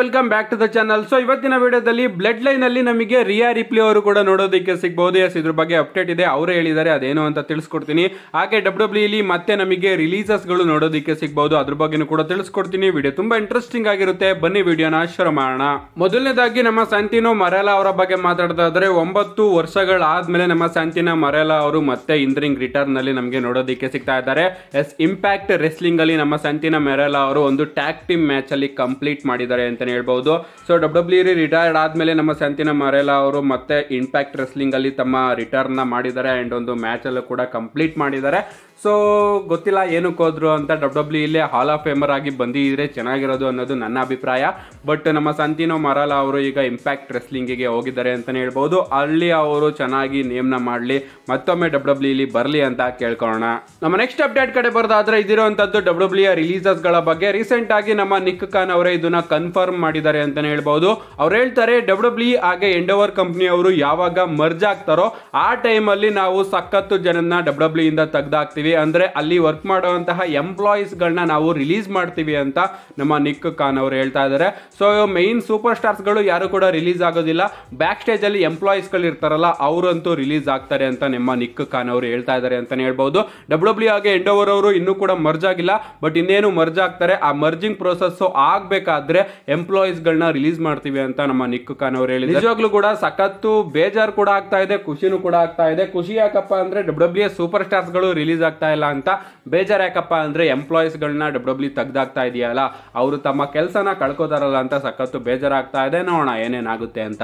welcome back to the channel so ಇವತ್ತಿನ ವಿಡಿಯೋದಲ್ಲಿ blood line ಅಲ್ಲಿ ನಮಗೆ ರಿಯಾ ರಿಪ್ಲಿ ಅವರು ಕೂಡ ನೋಡೋದಕ್ಕೆ ಸಿಗಬಹುದು ಎಸ್ ಇದ್ರ ಬಗ್ಗೆ ಅಪ್ಡೇಟ್ ಇದೆ ಅವರು ಹೇಳಿದ್ದಾರೆ ಅದೇನು ಅಂತ ತಿಳಿಸ್ಕೊಡ್ತೀನಿ ಹಾಗೆ ಡಬ್ಲ್ಯೂ ಇಲ್ಲಿ ಮತ್ತೆ ನಮಗೆ ರಿಲೀಸಸ್ ಗಳು ನೋಡೋದಕ್ಕೆ ಸಿಗಬಹುದು ಅದ್ರ ಬಗ್ಗೆ ಕೂಡ ತಿಳಿಸ್ಕೊಡ್ತೀನಿ ವಿಡಿಯೋ ತುಂಬಾ ಇಂಟ್ರೆಸ್ಟಿಂಗ್ ಆಗಿರುತ್ತೆ ಬನ್ನಿ ವಿಡಿಯೋನ ಶುರು ಮಾಡೋಣ ಮೊದಲನೇದಾಗಿ ನಮ್ಮ ಸಂತಿನೋ ಮರೇಲಾ ಅವರ ಬಗ್ಗೆ ಮಾತಾಡ್ತಾ ಇದ್ರೆ ಒಂಬತ್ತು ವರ್ಷಗಳಾದ್ಮೇಲೆ ನಮ್ಮ ಸಂತಿನ ಮರೇಲಾ ಅವರು ಮತ್ತೆ ಇಂದ್ರಿಂಗ್ ರಿಟರ್ನ್ ಅಲ್ಲಿ ನಮಗೆ ನೋಡೋದಕ್ಕೆ ಸಿಗ್ತಾ ಇದ್ದಾರೆ ಎಸ್ ಇಂಪ್ಯಾಕ್ಟ್ ರೆಸ್ಲಿಂಗ್ ಅಲ್ಲಿ ನಮ್ಮ ಸಂತಿನ ಮೆರೇಲಾ ಅವರು ಒಂದು ಟ್ಯಾಕ್ ಟೀಮ್ ಮ್ಯಾಚ್ ಅಲ್ಲಿ ಕಂಪ್ಲೀಟ್ ಮಾಡಿದ್ದಾರೆ ಅಂತ ಅಂತಲೇ ಹೇಳ್ಬೋದು ಸೊ ಡಬ್ಲ್ಯೂ ಇ ರಿಟೈರ್ಡ್ ಆದಮೇಲೆ ನಮ್ಮ ಸಂತಿನ ಮರೇಲಾ ಅವರು ಮತ್ತೆ ಇಂಪ್ಯಾಕ್ಟ್ ರೆಸ್ಲಿಂಗಲ್ಲಿ ತಮ್ಮ ರಿಟರ್ನ್ನ ಮಾಡಿದ್ದಾರೆ ಆ್ಯಂಡ್ ಒಂದು ಮ್ಯಾಚಲ್ಲೂ ಕೂಡ ಕಂಪ್ಲೀಟ್ ಮಾಡಿದ್ದಾರೆ ಸೊ ಗೊತ್ತಿಲ್ಲ ಏನಕ್ಕೆ ಹೋದ್ರು ಅಂತ ಡಬ್ಲ್ಯೂ e ಇಲ್ಲೇ ಹಾಲ್ ಆಫ್ ಫೇಮರ್ ಆಗಿ ಬಂದಿದ್ರೆ ಚೆನ್ನಾಗಿರೋದು ಅನ್ನೋದು ನನ್ನ ಅಭಿಪ್ರಾಯ ಬಟ್ ನಮ್ಮ ಸಂತಿನೋ ಮರಾಲ ಅವರು ಈಗ ಇಂಪ್ಯಾಕ್ಟ್ ರೆಸ್ಲಿಂಗಿಗೆ ಹೋಗಿದ್ದಾರೆ ಅಂತಲೇ ಹೇಳ್ಬೋದು ಅಲ್ಲಿ ಅವರು ಚೆನ್ನಾಗಿ ನೇಮ್ನ ಮಾಡಲಿ ಮತ್ತೊಮ್ಮೆ ಡಬ್ಲ್ಯೂ ಇಲ್ಲಿ e ಬರಲಿ ಅಂತ ಕೇಳ್ಕೊಳ್ಳೋಣ ನಮ್ಮ ನೆಕ್ಸ್ಟ್ ಅಪ್ಡೇಟ್ ಕಡೆ ಬರೋದಾದ್ರೆ ಇದಿರುವಂಥದ್ದು ಡಬ್ಲ್ಯೂ e ರಿಲೀಸಸ್ಗಳ ಬಗ್ಗೆ ರೀಸೆಂಟ್ ಆಗಿ ನಮ್ಮ ನಿಕ್ ಖಾನ್ ಅವರೇ ಇದನ್ನ ಕನ್ಫರ್ಮ್ ಕನ್ಫರ್ಮ್ ಮಾಡಿದ್ದಾರೆ ಅಂತಾನೆ ಹೇಳ್ಬೋದು ಅವ್ರು ಹೇಳ್ತಾರೆ ಡಬ್ಲ್ಯೂ e ಹಾಗೆ ಎಂಡೋವರ್ ಕಂಪ್ನಿ ಅವರು ಯಾವಾಗ ಮರ್ಜ್ ಆಗ್ತಾರೋ ಆ ಟೈಮಲ್ಲಿ ನಾವು ಸಖತ್ತು ಜನನ ಡಬ್ಲ್ಯೂ e ಇಂದ ತೆಗ್ದಾಕ್ತೀವಿ ಅಂದ್ರೆ ಅಲ್ಲಿ ವರ್ಕ್ ಮಾಡುವಂತಹ ಎಂಪ್ಲಾಯೀಸ್ಗಳನ್ನ ನಾವು ರಿಲೀಸ್ ಮಾಡ್ತೀವಿ ಅಂತ ನಮ್ಮ ನಿಕ್ ಖಾನ್ ಅವರು ಹೇಳ್ತಾ ಇದ್ದಾರೆ ಸೊ ಮೈನ್ ಸೂಪರ್ ಸ್ಟಾರ್ಸ್ಗಳು ಯಾರು ಕೂಡ ರಿಲೀಸ್ ಆಗೋದಿಲ್ಲ ಬ್ಯಾಕ್ ಸ್ಟೇಜ್ ಸ್ಟೇಜಲ್ಲಿ ಎಂಪ್ಲಾಯೀಸ್ಗಳು ಇರ್ತಾರಲ್ಲ ಅವರಂತೂ ರಿಲೀಸ್ ಆಗ್ತಾರೆ ಅಂತ ನಮ್ಮ ನಿಕ್ ಖಾನ್ ಅವರು ಹೇಳ್ತಾ ಇದ್ದಾರೆ ಅಂತಾನೆ ಹೇಳ್ಬೋದು ಡಬ್ಲ್ಯೂ e ಹಾಗೆ ಎಂಡೋವರ್ ಅವರು ಇನ್ನೂ ಕೂಡ ಮರ್ಜ್ ಆಗಿಲ್ಲ ಬಟ್ ಇನ್ನೇನು ಮರ್ಜ್ ಆಗ್ತಾರೆ ಆ ಮರ್ಜಿಂಗ್ ಪ್ರೊಸೆಸ್ಸು ಆಗಬೇಕಾದ್ರೆ ಎಂ ಎಂಪ್ಲಾಯೀಸ್ಗಳನ್ನ ರಿಲೀಸ್ ಮಾಡ್ತೀವಿ ಅಂತ ನಮ್ಮ ನಿಕ್ಕು ಖಾನ್ ಅವರು ಹೇಳಿದ್ರು ನಿಜವಾಗ್ಲೂ ಕೂಡ ಸಖತ್ತು ಬೇಜಾರು ಕೂಡ ಆಗ್ತಾ ಇದೆ ಖುಷಿನೂ ಕೂಡ ಆಗ್ತಾ ಇದೆ ಖುಷಿ ಯಾಕಪ್ಪ ಅಂದ್ರೆ ಡಬ್ಲ್ಯೂ ಸೂಪರ್ ಸೂಪರ್ ಗಳು ರಿಲೀಸ್ ಆಗ್ತಾ ಇಲ್ಲ ಅಂತ ಬೇಜಾರ್ ಯಾಕಪ್ಪ ಅಂದ್ರೆ ಗಳನ್ನ ಡಬ್ಲ್ಯೂ e ತೆಗ್ದಾಗ್ತಾ ಇದೆಯಲ್ಲ ಅವರು ತಮ್ಮ ಕೆಲಸನ ಕಳ್ಕೋತಾರಲ್ಲ ಅಂತ ಸಖತ್ತು ಬೇಜಾರಾಗ್ತಾ ಇದೆ ನೋಡೋಣ ಏನೇನಾಗುತ್ತೆ ಅಂತ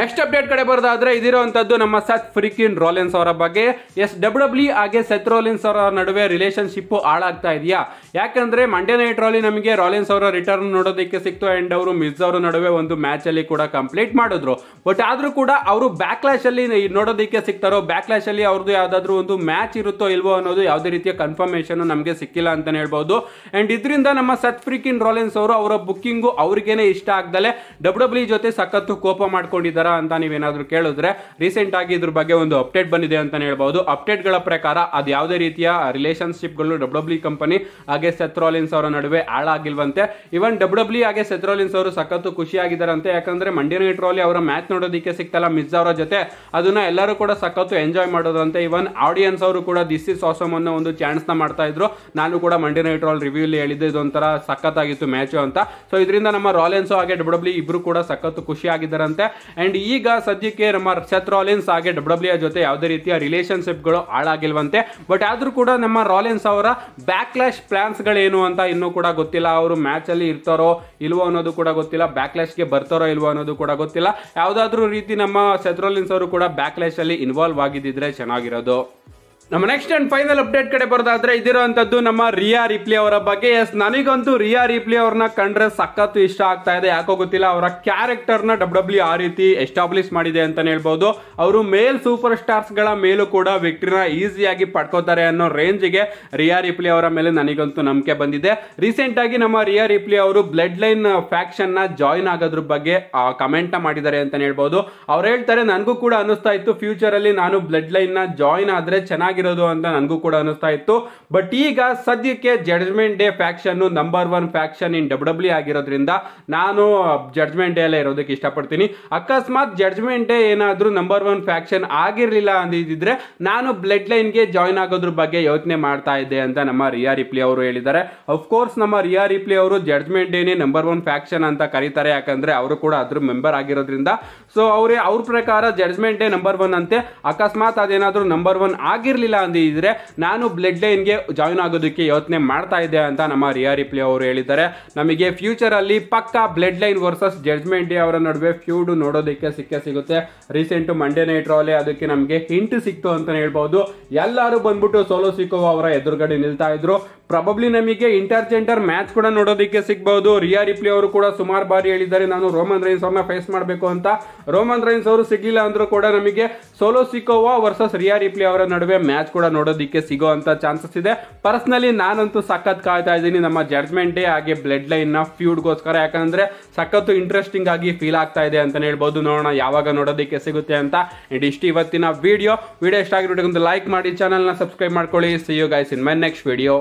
ನೆಕ್ಸ್ಟ್ ಅಪ್ಡೇಟ್ ಕಡೆ ಬರೋದಾದ್ರೆ ಇದಿರುವಂತದ್ದು ನಮ್ಮ ಸತ್ ಫ್ರಿಕಿನ್ ರೋಲೆನ್ಸ್ ಅವರ ಬಗ್ಗೆ ಎಸ್ ಡಬ್ಲ್ಯೂ e ಹಾಗೆ ಸೆತ್ ರೋಲೆನ್ಸ್ ಅವರ ನಡುವೆ ರಿಲೇಶನ್ಶಿಪ್ ಹಾಳಾಗ್ತಾ ಇದೆಯಾ ಯಾಕಂದ್ರೆ ಮಂಡೇ ನೈಟ್ ರಾಲಿ ನಮಗೆ ರಾಲೆನ್ಸ್ ಅವರ ರಿಟರ್ನ್ ನೋಡೋದಕ್ಕೆ ಸಿಕ್ತು ಅಂಡ್ ಅವರು ಮಿಸ್ ಅವರ ನಡುವೆ ಒಂದು ಮ್ಯಾಚ್ ಅಲ್ಲಿ ಕೂಡ ಕಂಪ್ಲೀಟ್ ಮಾಡಿದ್ರು ಬಟ್ ಆದ್ರೂ ಕೂಡ ಅವರು ಅಲ್ಲಿ ನೋಡೋದಕ್ಕೆ ಸಿಗ್ತಾರೋ ಅಲ್ಲಿ ಅವ್ರದ್ದು ಯಾವ್ದಾದ್ರು ಒಂದು ಮ್ಯಾಚ್ ಇರುತ್ತೋ ಇಲ್ವೋ ಅನ್ನೋದು ಯಾವುದೇ ರೀತಿಯ ಕನ್ಫರ್ಮೇಶನ್ ನಮಗೆ ಸಿಕ್ಕಿಲ್ಲ ಅಂತಲೇ ಹೇಳ್ಬೋದು ಅಂಡ್ ಇದರಿಂದ ನಮ್ಮ ಸತ್ ಫ್ರೀಕಿನ್ ರಾಲೆನ್ಸ್ ಅವರು ಅವರ ಬುಕ್ಕಿಂಗು ಅವ್ರಿಗೇನೆ ಇಷ್ಟ ಆಗ್ದಲೆ ಡಬ್ಲ್ಯೂ e ಜೊತೆ ಸಖತ್ತು ಕೋಪ ಮಾಡ್ಕೊಂಡಿದ್ದಾರಾ ಅಂತ ನೀವೇನಾದರೂ ಕೇಳಿದ್ರೆ ರೀಸೆಂಟ್ ಆಗಿ ಇದ್ರ ಬಗ್ಗೆ ಒಂದು ಅಪ್ಡೇಟ್ ಬಂದಿದೆ ಅಂತಲೇ ಹೇಳ್ಬೋದು ಗಳ ಪ್ರಕಾರ ಅದು ಯಾವುದೇ ರೀತಿಯ ಗಳು ಡಬ್ಲ್ಯೂ ಕಂಪನಿ ಹಾಗೆ ಸೆತ್ ರೋಲಿನ್ಸ್ ಅವರ ನಡುವೆ ಹಾಳಾಗಿಲ್ವಂತೆ ಇವನ್ ಡಬ್ಲ್ಯೂ e ಹಾಗೆ ಸೆತ್ ಸೂರ್ಯಸ್ ಅವರು ಸಖತ್ತು ಖುಷಿಯಾಗಿದ್ದಾರಂತೆ ಯಾಕಂದ್ರೆ ಮಂಡ್ಯ ನೈಟ್ ಅವರ ಮ್ಯಾಚ್ ನೋಡೋದಕ್ಕೆ ಸಿಕ್ತಲ್ಲ ಮಿಸ್ ಅವರ ಜೊತೆ ಅದನ್ನ ಎಲ್ಲರೂ ಕೂಡ ಸಖತ್ತು ಎಂಜಾಯ್ ಮಾಡೋದಂತೆ ಇವನ್ ಆಡಿಯನ್ಸ್ ಅವರು ಕೂಡ ದಿಸ್ ಇಸ್ ಆಸಮ್ ಅನ್ನೋ ಒಂದು ನ ಮಾಡ್ತಾ ಇದ್ರು ನಾನು ಕೂಡ ಮಂಡ್ಯ ನೈಟ್ ರಿವ್ಯೂ ರಿವ್ಯೂಲಿ ಹೇಳಿದ್ದೆ ಇದೊಂಥರ ಆಗಿತ್ತು ಮ್ಯಾಚು ಅಂತ ಸೊ ಇದರಿಂದ ನಮ್ಮ ರಾಲೆನ್ಸು ಹಾಗೆ ಡಬ್ಲ್ಯೂ e ಇಬ್ರು ಕೂಡ ಸಖತ್ತು ಖುಷಿಯಾಗಿದ್ದಾರಂತೆ ಅಂಡ್ ಈಗ ಸದ್ಯಕ್ಕೆ ನಮ್ಮ ಸೆತ್ ರಾಲೆನ್ಸ್ ಹಾಗೆ ಡಬ್ಲ್ಯೂ e ಜೊತೆ ಯಾವುದೇ ರೀತಿಯ ಗಳು ಹಾಳಾಗಿಲ್ವಂತೆ ಬಟ್ ಆದ್ರೂ ಕೂಡ ನಮ್ಮ ರಾಲೆನ್ಸ್ ಅವರ ಪ್ಲಾನ್ಸ್ ಗಳೇನು ಅಂತ ಇನ್ನೂ ಕೂಡ ಗೊತ್ತಿಲ್ಲ ಅವರು ಮ್ಯಾಚ್ ಅಲ್ಲಿ ಇರ್ತಾರೋ ಇಲ್ವೋ ಅನ್ನೋದು ಕೂಡ ಕೂಡ ಗೊತ್ತಿಲ್ಲ ಗೆ ಬರ್ತಾರೋ ಇಲ್ವೋ ಅನ್ನೋದು ಕೂಡ ಗೊತ್ತಿಲ್ಲ ಯಾವುದಾದ್ರೂ ರೀತಿ ನಮ್ಮ ಸೆತ್ರೋಲಿನ್ಸ್ ಅವರು ಕೂಡ ಅಲ್ಲಿ ಇನ್ವಾಲ್ವ್ ಆಗಿದ್ದಿದ್ರೆ ಚೆನ್ನಾಗಿರೋದು ನಮ್ಮ ನೆಕ್ಸ್ಟ್ ಅಂಡ್ ಫೈನಲ್ ಅಪ್ಡೇಟ್ ಕಡೆ ಬರೋದಾದ್ರೆ ಇದಿರುವಂತದ್ದು ನಮ್ಮ ರಿಯಾ ರಿಪ್ಲಿ ಅವರ ಬಗ್ಗೆ ಎಸ್ ನನಗಂತೂ ರಿಯಾ ರಿಪ್ಲಿ ಅವ್ರನ್ನ ಕಂಡ್ರೆ ಸಖತ್ತು ಇಷ್ಟ ಆಗ್ತಾ ಇದೆ ಯಾಕೋ ಗೊತ್ತಿಲ್ಲ ಅವರ ಕ್ಯಾರೆಕ್ಟರ್ನ ಡಬ್ಲ್ಯೂ ಡಬ್ಲ್ಯೂ ಆ ರೀತಿ ಎಸ್ಟಾಬ್ಲಿಷ್ ಮಾಡಿದೆ ಅಂತ ಹೇಳ್ಬೋದು ಅವರು ಮೇಲ್ ಸೂಪರ್ ಸ್ಟಾರ್ಸ್ಗಳ ಮೇಲೂ ಕೂಡ ವಿಕ್ಟ್ರಿನ ಈಸಿಯಾಗಿ ಪಡ್ಕೋತಾರೆ ಅನ್ನೋ ಗೆ ರಿಯಾ ರಿಪ್ಲಿ ಅವರ ಮೇಲೆ ನನಗಂತೂ ನಂಬಿಕೆ ಬಂದಿದೆ ರೀಸೆಂಟ್ ಆಗಿ ನಮ್ಮ ರಿಯಾ ರಿಪ್ಲಿ ಅವರು ಬ್ಲಡ್ ಲೈನ್ ಫ್ಯಾಕ್ಷನ್ನ ಜಾಯಿನ್ ಆಗೋದ್ರ ಬಗ್ಗೆ ಕಮೆಂಟ್ ಮಾಡಿದ್ದಾರೆ ಅಂತ ಹೇಳ್ಬೋದು ಅವ್ರು ಹೇಳ್ತಾರೆ ನನಗೂ ಕೂಡ ಅನ್ನಿಸ್ತಾ ಇತ್ತು ಫ್ಯೂಚರಲ್ಲಿ ನಾನು ಬ್ಲಡ್ ಲೈನ್ನ ಜಾಯಿನ್ ಆದರೆ ಚೆನ್ನಾಗಿ ಆಗಿರೋದು ಅಂತ ನನಗೂ ಕೂಡ ಅನಿಸ್ತಾ ಇತ್ತು ಬಟ್ ಈಗ ಸದ್ಯಕ್ಕೆ Judgment Day faction number one faction in W W ಆಗಿರೋದ್ರಿಂದ ನಾನು ಜಡ್ಜ್ಮೆಂಟ್ ಡೇ ಎಲ್ಲ ಇರೋದಕ್ಕೆ ಇಷ್ಟಪಡ್ತೀನಿ ಅಕಸ್ಮಾತ್ ಜಡ್ಜ್ಮೆಂಟ್ ಡೇ ಏನಾದರೂ ನಂಬರ್ ಒನ್ ಫ್ಯಾಕ್ಷನ್ ಆಗಿರಲಿಲ್ಲ ಅಂದಿದ್ರೆ ನಾನು ಬ್ಲಡ್ ಲೈನ್ಗೆ ಜಾಯ್ನ್ ಆಗೋದ್ರ ಬಗ್ಗೆ ಯೋಚನೆ ಮಾಡ್ತಾ ಇದ್ದೆ ಅಂತ ನಮ್ಮ ರಿಯಾ ರಿಪ್ಲಿ ಅವರು ಹೇಳಿದ್ದಾರೆ ಅಫ್ಕೋರ್ಸ್ ನಮ್ಮ ರಿಯಾ ರಿಪ್ಲಿ ಅವರು ಜಡ್ಜ್ಮೆಂಟ್ ಡೇನೇ ನಂಬರ್ ಒನ್ ಫ್ಯಾಕ್ಷನ್ ಅಂತ ಕರೀತಾರೆ ಯಾಕಂದ್ರೆ ಅವರು ಕೂಡ ಅದ್ರ ಮೆಂಬರ್ ಆಗಿರೋದ್ರಿಂದ ಸೊ ಅವರೇ ಅವ್ರ ಪ್ರಕಾರ ಜಡ್ಜ್ಮೆಂಟ್ ಡೇ ನಂಬರ್ ಒನ್ ಅಂತೆ ಅಕಸ್ಮಾತ್ ಅದೇನಾದರೂ ನಂಬರ್ ಒನ್ ಆಗಿರ್ಲಿಲ್ಲ ಆಗಿರಲಿಲ್ಲ ಅಂದಿದ್ರೆ ನಾನು ಬ್ಲಡ್ ಲೈನ್ಗೆ ಜಾಯಿನ್ ಆಗೋದಕ್ಕೆ ಯೋಚನೆ ಮಾಡ್ತಾ ಇದ್ದೆ ಅಂತ ನಮ್ಮ ರಿಯಾ ರಿಪ್ಲಿ ಅವರು ಹೇಳಿದ್ದಾರೆ ನಮಗೆ ಅಲ್ಲಿ ಪಕ್ಕಾ Bloodline versus Judgment Day ಅವರ ನಡುವೆ ಫ್ಯೂಡ್ ನೋಡೋದಕ್ಕೆ ಸಿಕ್ಕೇ ಸಿಗುತ್ತೆ ರೀಸೆಂಟ್ ಮಂಡೇ ನೈಟ್ ರಾಲೆ ಅದಕ್ಕೆ ನಮಗೆ ಹಿಂಟ್ ಸಿಕ್ತು ಅಂತ ಹೇಳ್ಬಹುದು ಎಲ್ಲರೂ ಬಂದ್ಬಿಟ್ಟು ಸೋಲೋ ಸಿಕೋವಾ ಅವರ ಎದುರುಗಡೆ ನಿಲ್ತಾ ಇದ್ರು ಪ್ರಾಬಬ್ಲಿ ನಮಗೆ ಇಂಟರ್ ಮ್ಯಾಚ್ ಕೂಡ ನೋಡೋದಕ್ಕೆ ಸಿಗ್ಬಹುದು ರಿಯಾ ರಿಪ್ಲಿ ಅವರು ಕೂಡ ಸುಮಾರು ಬಾರಿ ಹೇಳಿದ್ದಾರೆ ನಾನು ರೋಮನ್ ರೈನ್ಸ್ ಅವ್ರನ್ನ ಫೇಸ್ ಮಾಡಬೇಕು ಅಂತ ರೋಮನ್ ರೈನ್ಸ್ ಅವರು ಸಿಕ್ಕಿಲ್ಲ ಅಂದ್ರೂ ಕೂಡ ನಮಗೆ Solo Sikoa versus Rhea Ripley ಅವರ ನಡುವೆ ಮ್ಯಾಚ್ ಕೂಡ ನೋಡೋದಕ್ಕೆ ಸಿಗೋ ಅಂತ ಚಾನ್ಸಸ್ ಇದೆ ಪರ್ಸನಲಿ ನಾನಂತೂ ಸಖತ್ ಕಾಯ್ತಾ ಇದ್ದೀನಿ ನಮ್ಮ ಜಡ್ಜ್ಮೆಂಟ್ ಡೇ ಹಾಗೆ ಬ್ಲಡ್ ಲೈನ್ ಫ್ಯೂಡ್ ಫ್ಯೂಡ್ಗೋಸ್ಕರ ಯಾಕಂದ್ರೆ ಸಖತ್ತು ಇಂಟ್ರೆಸ್ಟಿಂಗ್ ಆಗಿ ಫೀಲ್ ಆಗ್ತಾ ಇದೆ ಅಂತ ಹೇಳ್ಬೋದು ನೋಡೋಣ ಯಾವಾಗ ನೋಡೋದಕ್ಕೆ ಸಿಗುತ್ತೆ ಅಂತ ಇಂಡ್ ಇಷ್ಟು ಇವತ್ತಿನ ವಿಡಿಯೋ ವಿಡಿಯೋ ಇಷ್ಟ ಆಗಿರೋದಕ್ಕೆ ಒಂದು ಲೈಕ್ ಮಾಡಿ ಚಾನಲ್ನ ಸಬ್ಸ್ಕ್ರೈಬ್ ಮಾಡ್ಕೊಳ್ಳಿ see you guys in my next video